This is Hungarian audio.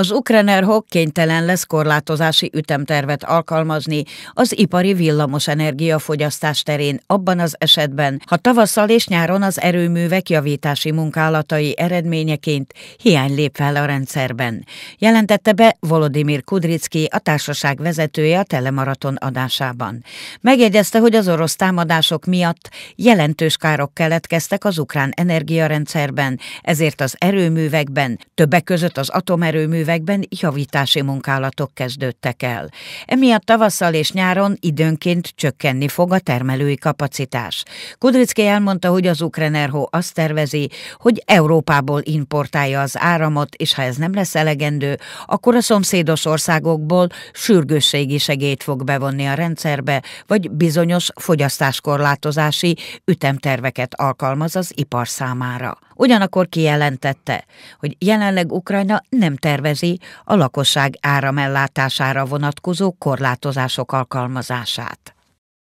Az Ukrenerhok kénytelen lesz korlátozási ütemtervet alkalmazni az ipari villamos energiafogyasztás terén abban az esetben, ha tavasszal és nyáron az erőművek javítási munkálatai eredményeként hiány lép fel a rendszerben. Jelentette be Volodymyr Kudricki, a társaság vezetője a telemaraton adásában. Megjegyezte, hogy az orosz támadások miatt jelentős károk keletkeztek az ukrán energiarendszerben, ezért az erőművekben, többek között az atomerőművekben években javítási munkálatok kezdődtek el. Emiatt tavasszal és nyáron időnként csökkenni fog a termelői kapacitás. Kudricki elmondta, hogy az Ukrenerho azt tervezi, hogy Európából importálja az áramot, és ha ez nem lesz elegendő, akkor a szomszédos országokból sürgősségi segélyt fog bevonni a rendszerbe, vagy bizonyos fogyasztáskorlátozási ütemterveket alkalmaz az ipar számára. Ugyanakkor kijelentette, hogy jelenleg Ukrajna nem tervezi a lakosság áramellátására vonatkozó korlátozások alkalmazását.